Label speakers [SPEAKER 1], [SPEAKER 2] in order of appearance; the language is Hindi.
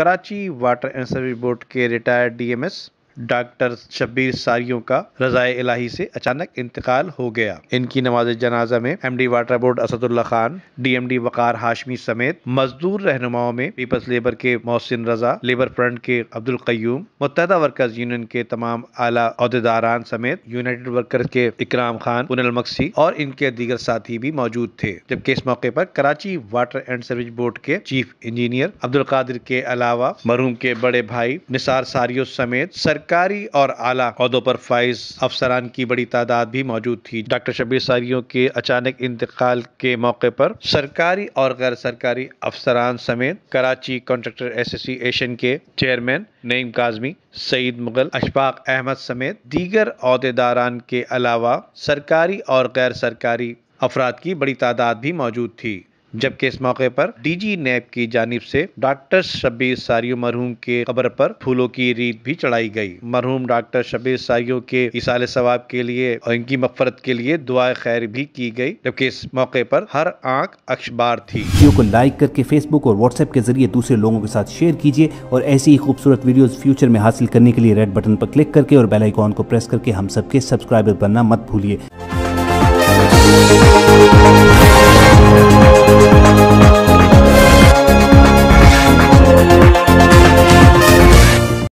[SPEAKER 1] Karachi water and service board के रिटायर्ड डीएमएस डॉक्टर शब्बीर सारियों का रजाए इलाही से अचानक इंतकाल हो गया इनकी नमाज जनाजा में MD water board Asadullah Khan DMD Waqar Hashmi समेत मजदूर रहनुमाओं में पीपल्स लेबर के मोहसिन रजा लेबर फ्रंट के अब्दुल कयूम मुतहदा वर्कर्स यूनियन के तमाम आला अहदेदारान समेत यूनाइटेड वर्कर्स के इकराम खान पुनल मक्सी और इनके दीगर साथी भी मौजूद थे जबकि इस मौके पर Karachi water and service board के चीफ इंजीनियर अब्दुल कादिर के अलावा मरूम के बड़े भाई निसार सारियो समेत सर सरकारी और आला अहदों पर फाइज अफसरान की बड़ी तादाद भी मौजूद थी डॉक्टर शबीर सारियों के अचानक इंतकाल के मौके पर सरकारी और गैर सरकारी अफसरान समेत कराची कॉन्ट्रेक्टर एसोसिएशन के चेयरमैन नईम काजमी सईद मुगल अशफाक अहमद समेत दीगर अहदेदारान के अलावा सरकारी और गैर सरकारी अफराद की बड़ी तादाद भी मौजूद थी जबकि इस मौके पर डीजी नैब की जानिब से डॉक्टर शबीर सारियो मरहूम के कब्र पर फूलों की रीत भी चढ़ाई गई मरहूम डॉक्टर शबीर सारियो के इसाले सवाब के लिए और इनकी मफरत के लिए दुआ खैर भी की गई जबकि इस मौके पर
[SPEAKER 2] हर आंख अखबार थी वीडियो को लाइक करके फेसबुक और व्हाट्सएप के जरिए दूसरे लोगों के साथ शेयर कीजिए और ऐसी ही खूबसूरत वीडियो फ्यूचर में हासिल करने के लिए रेड बटन पर क्लिक करके और बेलाइकॉन को प्रेस करके हम सबके सब्सक्राइबर बनना मत भूलिए